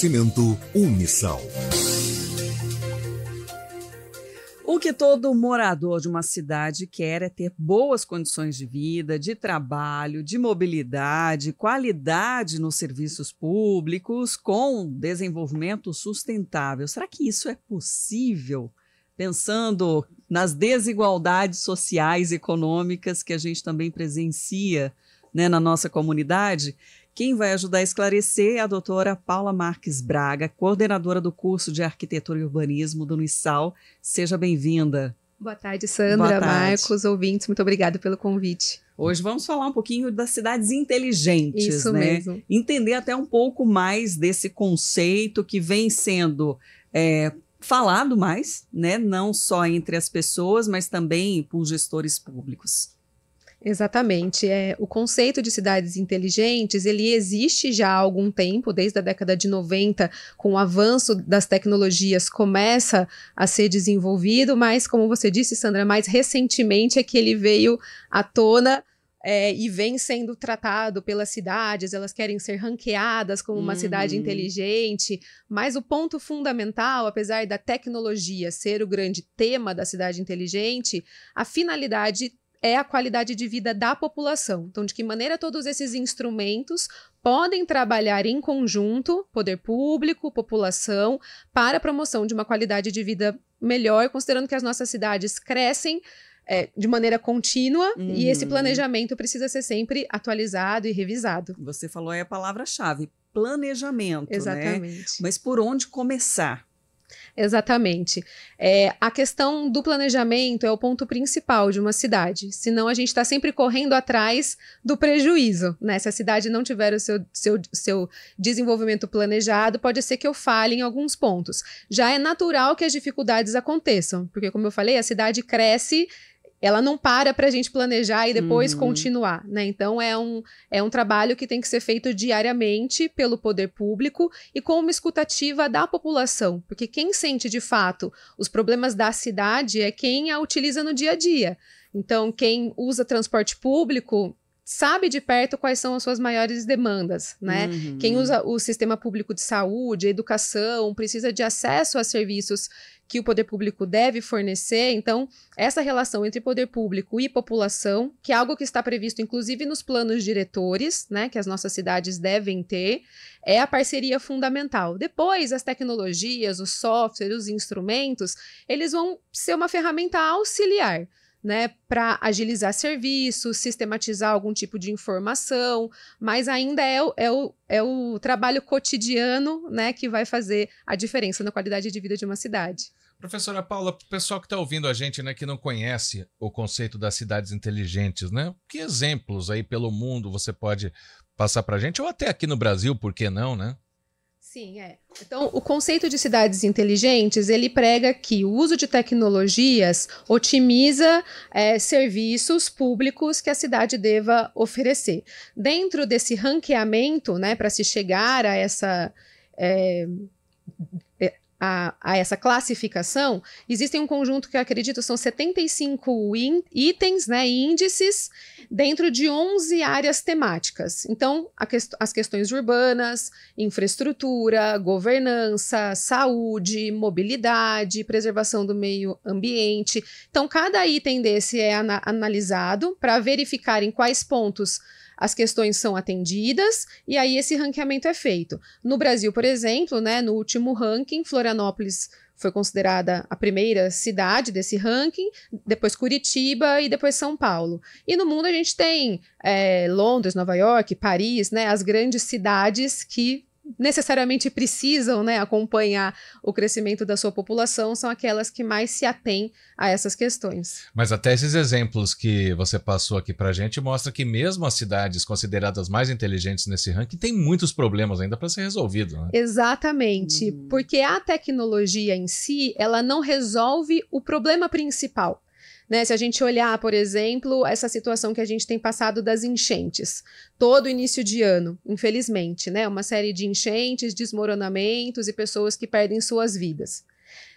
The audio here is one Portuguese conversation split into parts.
Oferecimento Unisal. O que todo morador de uma cidade quer é ter boas condições de vida, de trabalho, de mobilidade, qualidade nos serviços públicos, com desenvolvimento sustentável. Será que isso é possível? Pensando nas desigualdades sociais e econômicas que a gente também presencia né, na nossa comunidade, quem vai ajudar a esclarecer é a doutora Paula Marques Braga, coordenadora do curso de Arquitetura e Urbanismo do Unisal. Seja bem-vinda. Boa tarde, Sandra, Boa tarde. Marcos, ouvintes, muito obrigada pelo convite. Hoje vamos falar um pouquinho das cidades inteligentes, Isso né? Mesmo. Entender até um pouco mais desse conceito que vem sendo é, falado mais, né? Não só entre as pessoas, mas também por gestores públicos. Exatamente. É, o conceito de cidades inteligentes, ele existe já há algum tempo, desde a década de 90, com o avanço das tecnologias, começa a ser desenvolvido, mas como você disse, Sandra, mais recentemente é que ele veio à tona é, e vem sendo tratado pelas cidades, elas querem ser ranqueadas como uma uhum. cidade inteligente, mas o ponto fundamental, apesar da tecnologia ser o grande tema da cidade inteligente, a finalidade é a qualidade de vida da população. Então, de que maneira todos esses instrumentos podem trabalhar em conjunto, poder público, população, para a promoção de uma qualidade de vida melhor, considerando que as nossas cidades crescem é, de maneira contínua e esse uhum. planejamento precisa ser sempre atualizado e revisado. Você falou aí a palavra-chave, planejamento. Né? Exatamente. Né? Mas por onde começar? Exatamente. É, a questão do planejamento é o ponto principal de uma cidade. Senão a gente está sempre correndo atrás do prejuízo. Né? Se a cidade não tiver o seu, seu, seu desenvolvimento planejado, pode ser que eu fale em alguns pontos. Já é natural que as dificuldades aconteçam, porque, como eu falei, a cidade cresce ela não para para a gente planejar e depois uhum. continuar, né? Então é um, é um trabalho que tem que ser feito diariamente pelo poder público e com uma escutativa da população, porque quem sente de fato os problemas da cidade é quem a utiliza no dia a dia. Então, quem usa transporte público sabe de perto quais são as suas maiores demandas, né? Uhum. Quem usa o sistema público de saúde, educação, precisa de acesso a serviços que o poder público deve fornecer. Então, essa relação entre poder público e população, que é algo que está previsto inclusive nos planos diretores, né, que as nossas cidades devem ter, é a parceria fundamental. Depois, as tecnologias, o software, os instrumentos, eles vão ser uma ferramenta auxiliar né, para agilizar serviços, sistematizar algum tipo de informação, mas ainda é, o, é, o, é o trabalho cotidiano né, que vai fazer a diferença na qualidade de vida de uma cidade. Professora Paula, para o pessoal que está ouvindo a gente, né, que não conhece o conceito das cidades inteligentes, né? Que exemplos aí pelo mundo você pode passar para a gente, ou até aqui no Brasil, por que não, né? Sim, é. Então, o conceito de cidades inteligentes, ele prega que o uso de tecnologias otimiza é, serviços públicos que a cidade deva oferecer. Dentro desse ranqueamento, né, para se chegar a essa... É, é a, a, essa classificação, existem um conjunto que eu acredito são 75 in, itens, né, índices, dentro de 11 áreas temáticas. Então, quest as questões urbanas, infraestrutura, governança, saúde, mobilidade, preservação do meio ambiente. Então, cada item desse é analisado para verificar em quais pontos as questões são atendidas e aí esse ranqueamento é feito. No Brasil, por exemplo, né, no último ranking, Florianópolis foi considerada a primeira cidade desse ranking, depois Curitiba e depois São Paulo. E no mundo a gente tem é, Londres, Nova York, Paris, né, as grandes cidades que necessariamente precisam né, acompanhar o crescimento da sua população são aquelas que mais se atêm a essas questões. Mas até esses exemplos que você passou aqui para a gente mostra que mesmo as cidades consideradas mais inteligentes nesse ranking têm muitos problemas ainda para ser resolvido. Né? Exatamente, hum. porque a tecnologia em si ela não resolve o problema principal. Né? Se a gente olhar, por exemplo, essa situação que a gente tem passado das enchentes, todo início de ano, infelizmente, né? Uma série de enchentes, desmoronamentos e pessoas que perdem suas vidas.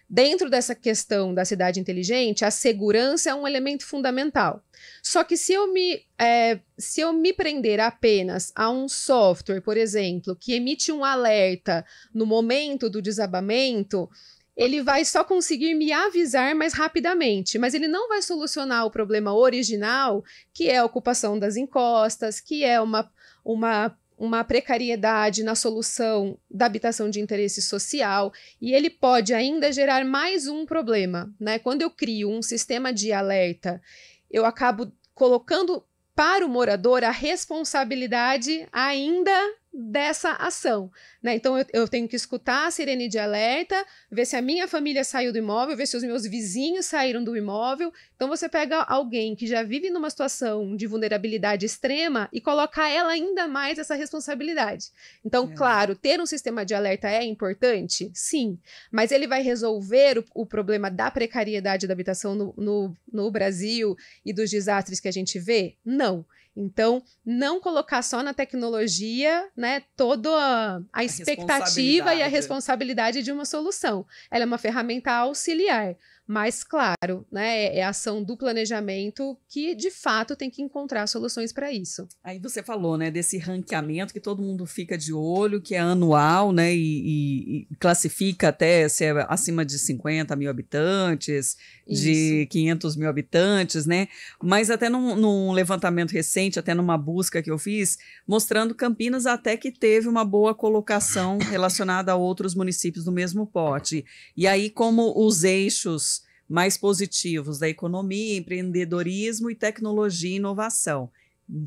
Dentro dessa questão da cidade inteligente, a segurança é um elemento fundamental. Só que se eu me, é, se eu me prender apenas a um software, por exemplo, que emite um alerta no momento do desabamento, ele vai só conseguir me avisar mais rapidamente, mas ele não vai solucionar o problema original, que é a ocupação das encostas, que é uma, uma, uma precariedade na solução da habitação de interesse social, e ele pode ainda gerar mais um problema. Né? Quando eu crio um sistema de alerta, eu acabo colocando para o morador a responsabilidade ainda dessa ação. Né? Então, eu, eu, tenho que escutar a sirene de alerta, ver se a minha família saiu do imóvel, ver se os meus vizinhos saíram do imóvel, então você pega alguém que já vive numa situação de vulnerabilidade extrema e coloca ela ainda mais essa responsabilidade. Então, é. claro, ter um sistema de alerta é importante, sim, mas ele vai resolver o, o problema da precariedade da habitação no, no, no Brasil e dos desastres que a gente vê? Não. Então, não colocar só na tecnologia, né, toda a, a expectativa e a responsabilidade de uma solução. Ela é uma ferramenta auxiliar. Mas, claro, né, é a é ação do planejamento que, de fato, tem que encontrar soluções para isso. Aí você falou, né, desse ranqueamento que todo mundo fica de olho, que é anual, né, e, e classifica até se é acima de 50 mil habitantes, isso. de 500 mil habitantes, né? Mas até num, num levantamento recente, até numa busca que eu fiz, mostrando Campinas até que teve uma boa colocação relacionada a outros municípios do mesmo pote. E aí, como os eixos mais positivos da economia, empreendedorismo e tecnologia e inovação.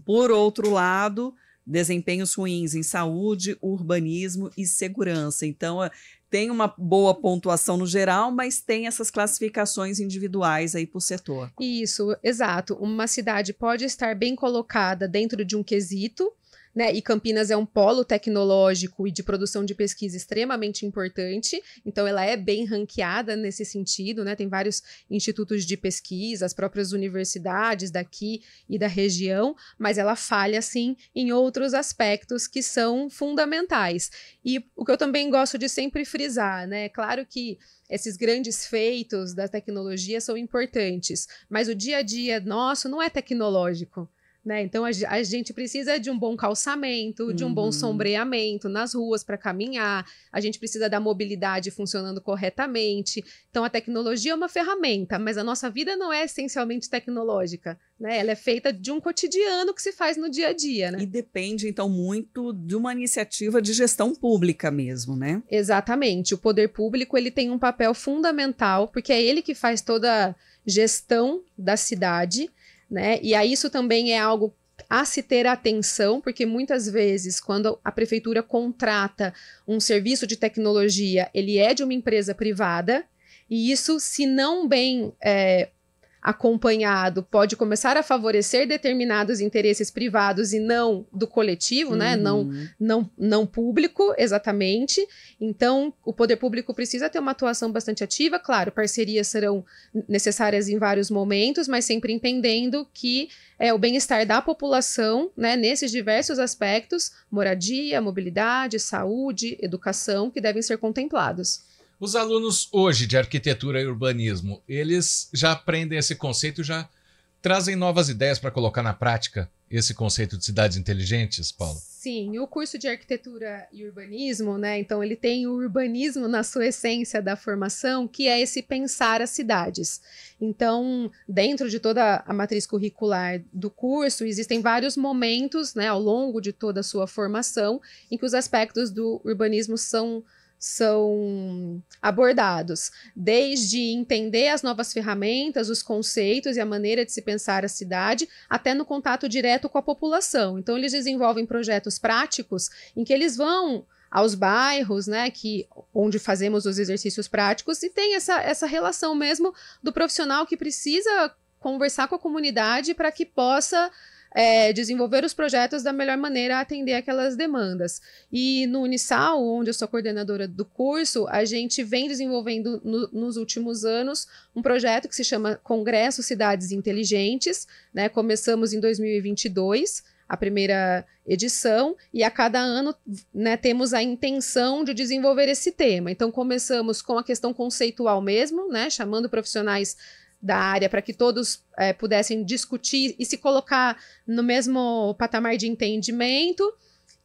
Por outro lado, desempenhos ruins em saúde, urbanismo e segurança. Então, eh, tem uma boa pontuação no geral, mas tem essas classificações individuais aí por setor. Isso, exato. Uma cidade pode estar bem colocada dentro de um quesito, né? E Campinas é um polo tecnológico e de produção de pesquisa extremamente importante, então ela é bem ranqueada nesse sentido, né? Tem vários institutos de pesquisa, as próprias universidades daqui e da região, mas ela falha sim em outros aspectos que são fundamentais. E o que eu também gosto de sempre frisar, né? É claro que esses grandes feitos da tecnologia são importantes, mas o dia a dia nosso não é tecnológico. Né? Então a, a, gente precisa de um bom calçamento, de um uhum. bom sombreamento nas ruas para caminhar, a gente precisa da mobilidade funcionando corretamente. Então a tecnologia é uma ferramenta, mas a nossa vida não é essencialmente tecnológica. Né? Ela é feita de um cotidiano que se faz no dia a dia. Né? E depende, então, muito de uma iniciativa de gestão pública mesmo, né? Exatamente. O poder público ele tem um papel fundamental, porque é ele que faz toda a gestão da cidade né? E aí isso também é algo a se ter atenção, porque muitas vezes, quando a prefeitura contrata um serviço de tecnologia, ele é de uma empresa privada, e isso, se não bem é, acompanhado pode começar a favorecer determinados interesses privados e não do coletivo, né? uhum. né? Não, não, não público, exatamente. Então, o poder público precisa ter uma atuação bastante ativa. Claro, parcerias serão necessárias em vários momentos, mas sempre entendendo que é o bem-estar da população, né? Nesses diversos aspectos, moradia, mobilidade, saúde, educação, que devem ser contemplados. Os alunos hoje de arquitetura e urbanismo, eles já aprendem esse conceito e já trazem novas ideias para colocar na prática esse conceito de cidades inteligentes, Paulo? Sim, o curso de arquitetura e urbanismo, né? Então ele tem o urbanismo na sua essência da formação, que é esse pensar as cidades. Então, dentro de toda a matriz curricular do curso, existem vários momentos, né, ao longo de toda a sua formação, em que os aspectos do urbanismo são são abordados, desde entender as novas ferramentas, os conceitos e a maneira de se pensar a cidade, até no contato direto com a população. Então, eles desenvolvem projetos práticos em que eles vão aos bairros, né, que onde fazemos os exercícios práticos e tem essa, essa relação mesmo do profissional que precisa conversar com a comunidade para que possa é, desenvolver os projetos da melhor maneira a atender aquelas demandas. E no Unisal, onde eu sou coordenadora do curso, a gente vem desenvolvendo no, nos últimos anos um projeto que se chama Congresso Cidades Inteligentes. Né? Começamos em 2022 a primeira edição, e a cada ano né, temos a intenção de desenvolver esse tema. Então, começamos com a questão conceitual mesmo, né, chamando profissionais da área para que todos é, pudessem discutir e se colocar no mesmo patamar de entendimento.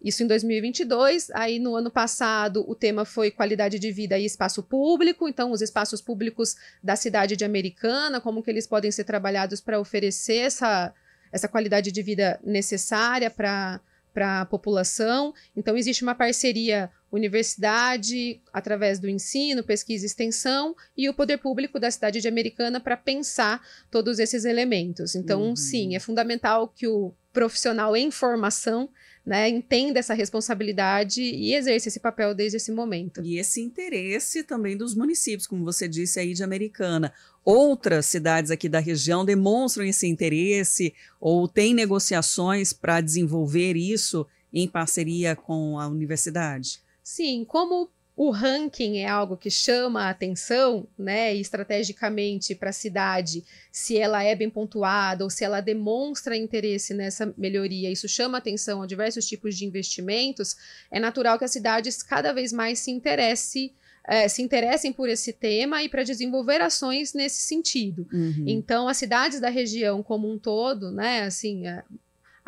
Isso em 2022. Aí, no ano passado, o tema foi qualidade de vida e espaço público. Então, os espaços públicos da cidade de Americana, como que eles podem ser trabalhados para oferecer essa, essa qualidade de vida necessária para para a população. Então, existe uma parceria universidade, através do ensino, pesquisa e extensão, e o poder público da cidade de Americana para pensar todos esses elementos. Então, uhum. sim, é fundamental que o profissional em formação, né, entenda essa responsabilidade e exerce esse papel desde esse momento. E esse interesse também dos municípios, como você disse aí de Americana. Outras cidades aqui da região demonstram esse interesse ou têm negociações para desenvolver isso em parceria com a universidade? Sim, como o ranking é algo que chama a atenção, né? Estrategicamente para a cidade, se ela é bem pontuada ou se ela demonstra interesse nessa melhoria, isso chama atenção a diversos tipos de investimentos. É natural que as cidades cada vez mais se interesse é, se interessem por esse tema e para desenvolver ações nesse sentido. Uhum. Então, as cidades da região como um todo, né, assim, eh,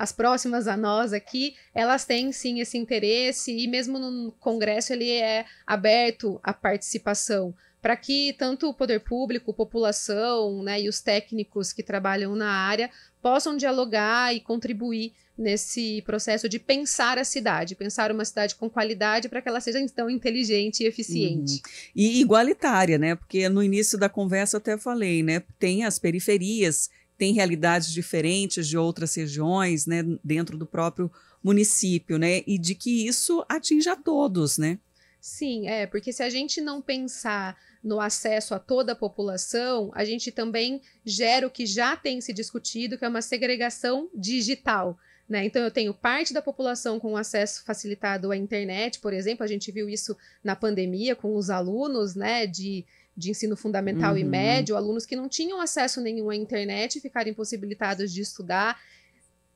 as próximas a nós aqui, elas têm sim esse interesse e mesmo no Congresso ele é aberto à participação para que tanto o poder público, população né, e os técnicos que trabalham na área possam dialogar e contribuir nesse processo de pensar a cidade, pensar uma cidade com qualidade para que ela seja então inteligente e eficiente. Uhum. E igualitária, né? Porque no início da conversa eu até falei, né? Tem as periferias tem realidades diferentes de outras regiões, né, dentro do próprio município, né, e de que isso atinja a todos, né? Sim, é, porque se a gente não pensar no acesso a toda a população, a gente também gera o que já tem se discutido, que é uma segregação digital. Né? Então, eu tenho parte da população com acesso facilitado à internet, por exemplo, a gente viu isso na pandemia com os alunos né, de de ensino fundamental uhum. e médio, alunos que não tinham acesso nenhum à internet ficaram impossibilitados de estudar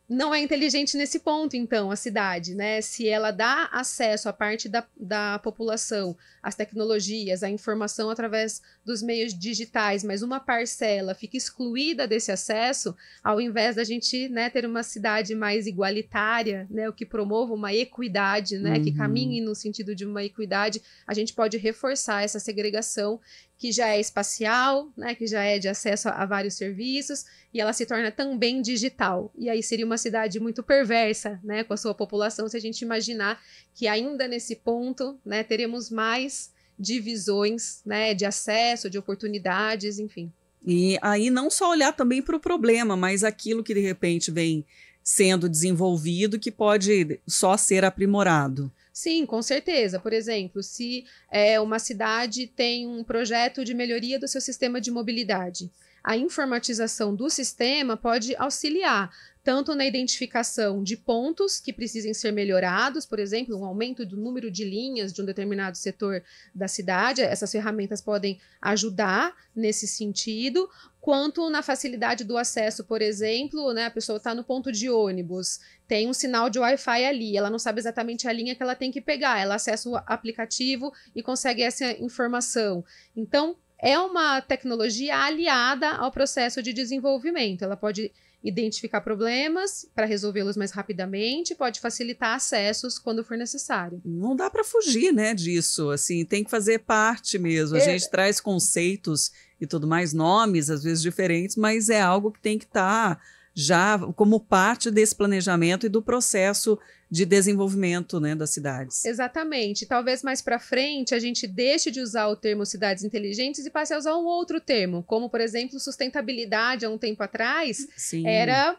não é inteligente nesse ponto, então, a cidade, né? Se ela dá acesso à parte da, da população, às tecnologias, à informação através dos meios digitais, mas uma parcela fica excluída desse acesso, ao invés da gente né, ter uma cidade mais igualitária, né? O que promova uma equidade, né? Uhum. Que caminhe no sentido de uma equidade, a gente pode reforçar essa segregação que já é espacial, né, que já é de acesso a, a vários serviços, e ela se torna também digital. E aí seria uma cidade muito perversa, né, com a sua população, se a gente imaginar que ainda nesse ponto, né, teremos mais divisões, né, de acesso, de oportunidades, enfim. E aí não só olhar também para o problema, mas aquilo que de repente vem sendo desenvolvido que pode só ser aprimorado. Sim, com certeza. Por exemplo, se é, uma cidade tem um projeto de melhoria do seu sistema de mobilidade, a informatização do sistema pode auxiliar tanto na identificação de pontos que precisem ser melhorados, por exemplo, um aumento do número de linhas de um determinado setor da cidade, essas ferramentas podem ajudar nesse sentido, quanto na facilidade do acesso, por exemplo, né, a pessoa está no ponto de ônibus, tem um sinal de Wi-Fi ali, ela não sabe exatamente a linha que ela tem que pegar, ela acessa o aplicativo e consegue essa informação. Então, é uma tecnologia aliada ao processo de desenvolvimento. Ela pode identificar problemas para resolvê-los mais rapidamente, pode facilitar acessos quando for necessário. Não dá para fugir, né, disso, assim, tem que fazer parte mesmo. A é. gente traz conceitos e tudo mais, nomes às vezes diferentes, mas é algo que tem que estar tá já como parte desse planejamento e do processo de desenvolvimento né, das cidades. Exatamente. Talvez mais para frente a gente deixe de usar o termo cidades inteligentes e passe a usar um outro termo, como por exemplo sustentabilidade. Há um tempo atrás Sim. era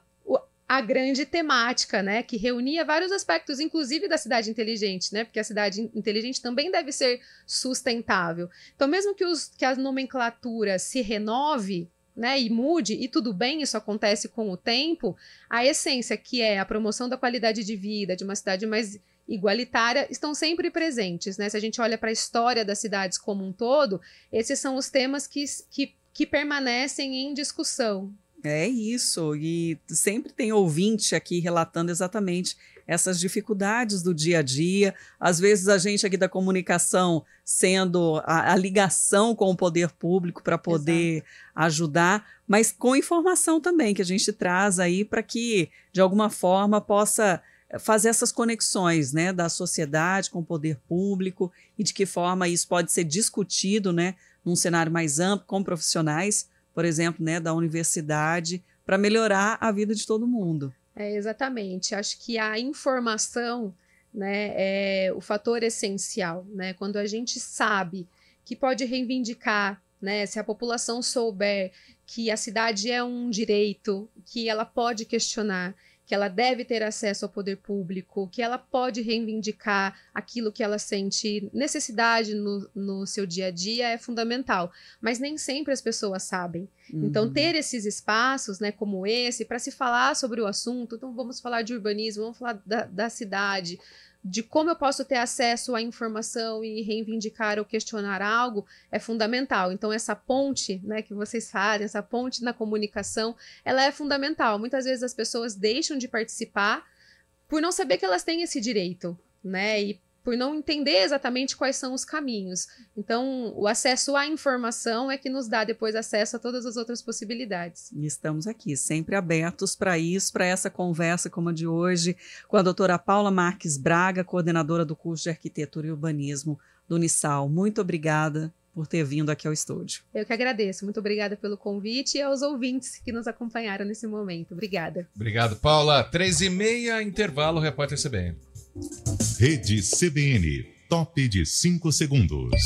a grande temática, né, que reunia vários aspectos, inclusive da cidade inteligente, né, porque a cidade inteligente também deve ser sustentável. Então, mesmo que, os, que a nomenclatura se renove, né, e mude, e tudo bem, isso acontece com o tempo, a essência, que é a promoção da qualidade de vida, de uma cidade mais igualitária, estão sempre presentes. Né? Se a gente olha para a história das cidades como um todo, esses são os temas que, que, que permanecem em discussão. É isso, e sempre tem ouvinte aqui relatando exatamente essas dificuldades do dia a dia. Às vezes a gente aqui da comunicação sendo a, a ligação com o poder público para poder Exato. ajudar, mas com informação também que a gente traz aí para que de alguma forma possa fazer essas conexões, né, da sociedade com o poder público e de que forma isso pode ser discutido, né, num cenário mais amplo com profissionais por exemplo, né, da universidade, para melhorar a vida de todo mundo. É, exatamente. Acho que a informação né, é o fator essencial. Né? Quando a gente sabe que pode reivindicar, né, se a população souber que a cidade é um direito, que ela pode questionar, que ela deve ter acesso ao poder público, que ela pode reivindicar aquilo que ela sente necessidade no, no seu dia a dia é fundamental. Mas nem sempre as pessoas sabem. Então, uhum. Então, ter esses espaços, né, como esse, para se falar sobre o assunto, então vamos falar de urbanismo, vamos falar da, da cidade, de como eu posso ter acesso à informação e reivindicar ou questionar algo é fundamental. Então essa ponte, né, que vocês fazem, essa ponte na comunicação, ela é fundamental. Muitas vezes as pessoas deixam de participar por não saber que elas têm esse direito, né? E por não entender exatamente quais são os caminhos. Então, o acesso à informação é que nos dá depois acesso a todas as outras possibilidades. E estamos aqui, sempre abertos para isso, para essa conversa como a de hoje, com a doutora Paula Marques Braga, coordenadora do curso de Arquitetura e Urbanismo do Unisal. Muito obrigada por ter vindo aqui ao estúdio. Eu que agradeço. Muito obrigada pelo convite e aos ouvintes que nos acompanharam nesse momento. Obrigada. Obrigado, Paula. Três e meia, intervalo, repórter CBN. Rede CBN, top de 5 segundos.